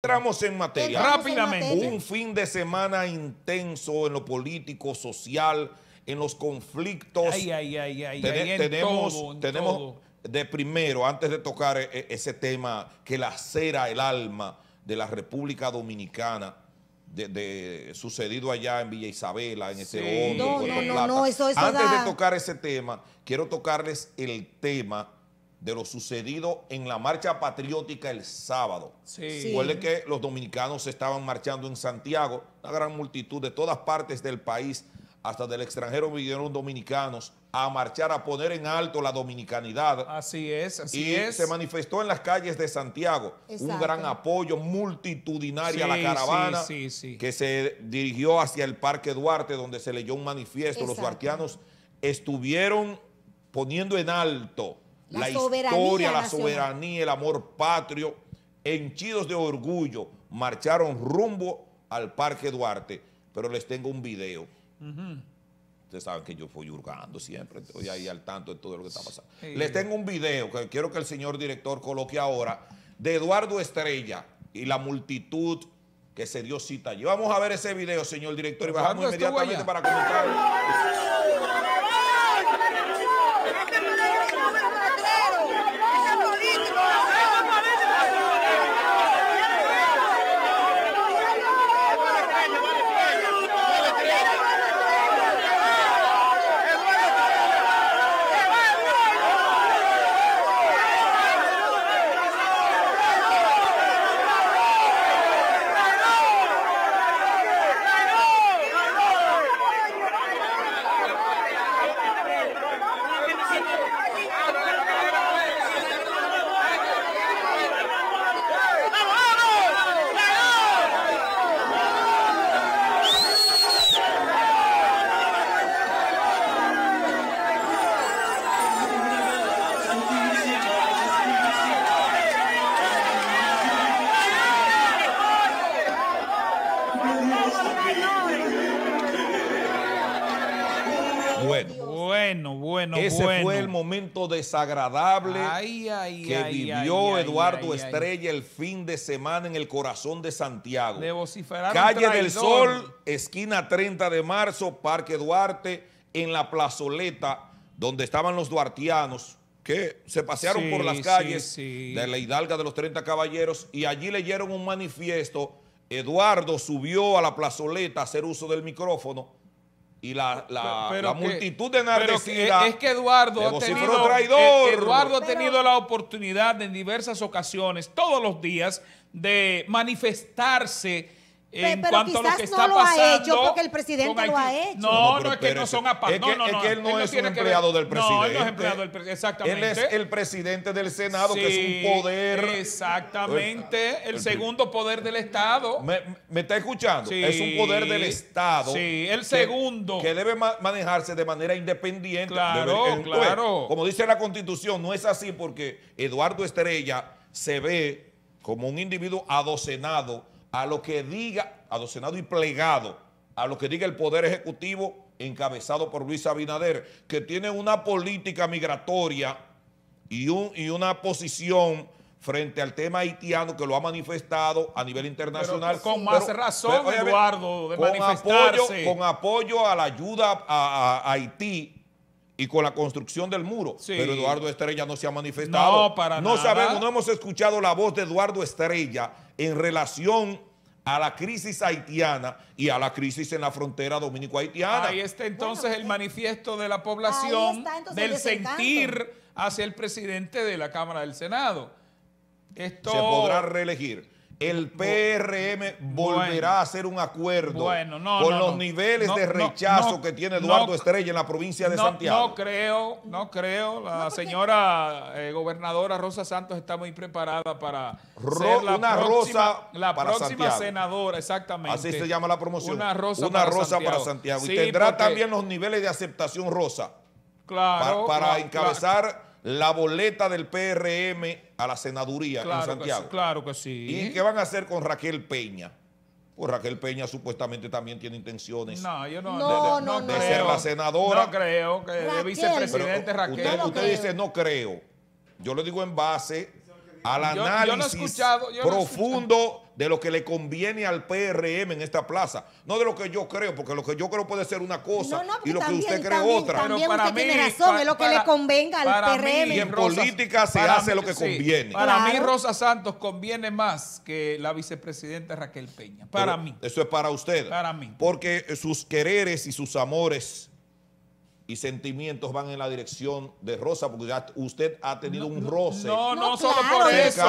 Entramos en materia. Rápidamente. Un fin de semana intenso en lo político, social, en los conflictos. tenemos, tenemos de primero, antes de tocar e, e, ese tema que la lacera el alma de la República Dominicana. De, sucedido allá en Villa Isabela, en ese no, no, no, eso, Antes de tocar ese tema, quiero tocarles el tema de lo sucedido en la marcha patriótica el sábado. Sí. que los dominicanos estaban marchando en Santiago, una gran multitud de todas partes del país, hasta del extranjero vinieron dominicanos a marchar, a poner en alto la dominicanidad. Así es, así y se manifestó en las calles de Santiago un gran apoyo multitudinario a la caravana que se dirigió hacia el Parque Duarte, donde se leyó un manifiesto. Los duartianos estuvieron poniendo en alto la, historia, la soberanía, el amor patrio, henchidos de orgullo, marcharon rumbo al Parque Duarte, pero les tengo un video. Ustedes saben que yo fui hurgando siempre, estoy ahí al tanto de todo lo que está pasando. Les tengo un video que quiero que el señor director coloque ahora, de Eduardo Estrella y la multitud que se dio cita allí. Vamos a ver ese video, señor director, y bajamos inmediatamente para comentar. Ese fue el momento desagradable que vivió Eduardo Estrella el fin de semana en el corazón de Santiago. Calle del Sol, esquina 30 de marzo, Parque Duarte, en la plazoleta donde estaban los duartianos que se pasearon por las calles de la Hidalga de los 30 Caballeros y allí leyeron un manifiesto. Eduardo subió a la plazoleta a hacer uso del micrófono y la, multitud de narices Es, que Eduardo ha tenido, eh, Eduardo ha tenido la oportunidad en diversas ocasiones, todos los días, de manifestarse pero cuanto quizás a lo no lo ha hecho porque el presidente lo ha hecho. No, no, es que no son aparte. Es, no, no, es que él no, es un empleado del presidente. No, él no es empleado del presidente. Exactamente. Él es el presidente del Senado, que es un poder. Exactamente. El, segundo poder del Estado. ¿Me, está escuchando? Sí, es un poder del Estado. Sí, el segundo. Que, debe manejarse de manera independiente. Claro, claro. Como dice la Constitución, no es así porque Eduardo Estrella se ve como un individuo adocenado a lo que diga, adocenado y plegado, a lo que diga el Poder Ejecutivo encabezado por Luis Abinader, que tiene una política migratoria y, y una posición frente al tema haitiano que lo ha manifestado a nivel internacional. con más razón, Eduardo, de con Apoyo, con apoyo a la ayuda a Haití, y con la construcción del muro. Pero Eduardo Estrella no se ha manifestado. No, para no sabemos, no hemos escuchado la voz de Eduardo Estrella en relación a la crisis haitiana y a la crisis en la frontera dominico-haitiana. Ahí está entonces el pues, manifiesto de la población del sentir hacia el presidente de la Cámara del Senado. Esto... Se podrá reelegir el PRM volverá a hacer un acuerdo con los niveles de rechazo que tiene Eduardo Estrella en la provincia de Santiago. No creo, no creo. La señora eh, gobernadora Rosa Santos está muy preparada para ser la una próxima, la senadora, exactamente. Así se llama la promoción. Una rosa, para, Santiago. y tendrá también los niveles de aceptación rosa. Claro. Para, encabezar la boleta del PRM a la senaduría en Santiago. claro que sí. ¿Y qué van a hacer con Raquel Peña? Pues Raquel Peña supuestamente también tiene intenciones no, yo no, de, ser la senadora. No creo que de vicepresidente Raquel. Usted, usted dice no creo. Yo lo digo en base al análisis profundo de lo que le conviene al PRM en esta plaza. No de lo que yo creo, porque lo que yo creo puede ser una cosa y lo que usted cree otra. Pero para mí, tiene razón, es lo que le convenga al PRM. y en política se hace lo que conviene. Para mí, Rosa Santos conviene más que la vicepresidenta Raquel Peña. Para mí. Eso es para usted. Para mí. Porque sus quereres y sus amores y sentimientos van en la dirección de Rosa, porque usted ha tenido un roce. No, no, solo por eso,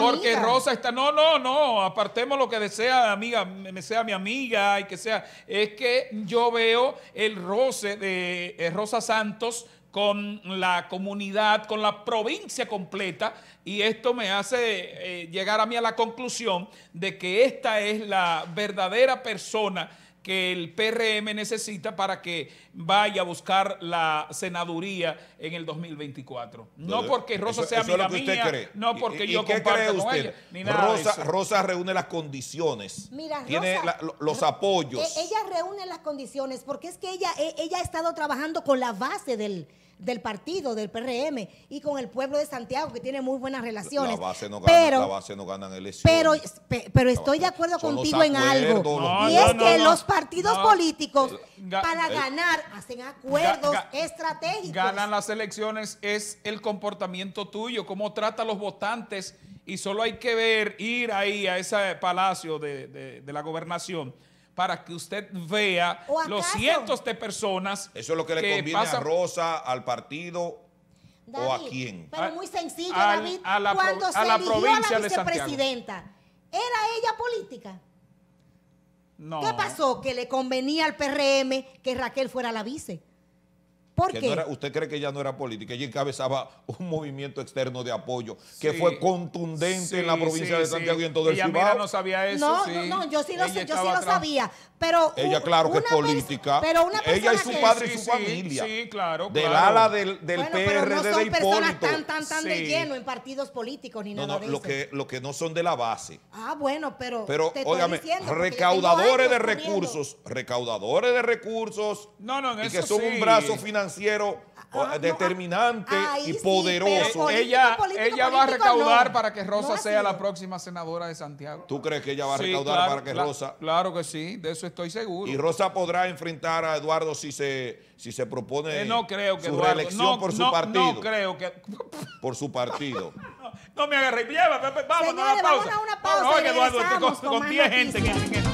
porque Rosa está, no, no, no, apartemos lo que desea, amiga, me sea mi amiga y que sea, es que yo veo el roce de eh, Rosa Santos con la comunidad, con la provincia completa, y esto me hace eh, llegar a mí a la conclusión de que esta es la verdadera persona que el PRM necesita para que vaya a buscar la senaduría en el 2024. No porque Rosa sea amiga mía, no porque yo ¿qué con usted? ella, Rosa, reúne las condiciones, Mira, tiene los apoyos. Eh, ella reúne las condiciones porque es que ella, eh, ella ha estado trabajando con la base del del partido, del PRM, y con el pueblo de Santiago, que tiene muy buenas relaciones. La pero, la base elecciones. Pero, estoy de eh, acuerdo contigo en algo. y es que los partidos políticos, eh, para eh, ganar, hacen acuerdos estratégicos. Ganan las elecciones es el comportamiento tuyo, cómo trata a los votantes, y solo hay que ver, ir ahí a ese palacio de la gobernación para que usted vea los cientos de personas. Eso es lo que le conviene a Rosa, al partido o a quién. Pero muy sencillo, David. cuando se a la vicepresidenta, ¿era ella política? No. ¿Qué pasó? Que le convenía al PRM que Raquel fuera la vice. ¿Por ¿Usted cree que ella no era política? Ella encabezaba un movimiento externo de apoyo que fue contundente en la provincia de Santiago y en todo el el Cibao. no sabía eso. No, no, yo sí lo sabía ella, claro que es política. Pero ella y su padre y su familia. Sí, claro. Del ala del, del bueno, PRD pero no son de Hipólito. personas tan, tan, tan de lleno en partidos políticos ni nada. de Lo, que, lo que no son de la base. Ah, bueno, pero. Pero, te óigame, recaudadores de recursos. Recaudadores de recursos. No, no, Y que son un brazo financiero ah, ah, determinante y poderoso. ella ella va a recaudar para que Rosa sea la próxima senadora de Santiago. ¿Tú crees que ella va a recaudar para que Rosa? Claro que sí, de eso estoy seguro. Y Rosa podrá enfrentar a Eduardo si se, si se propone eh, no creo que su reelección no, por su no, partido. No creo que... Por su partido. no, me agarré. Llévame, vamos, Señores, a una pausa. vamos a una pausa. oye, Eduardo, con 10 gente que...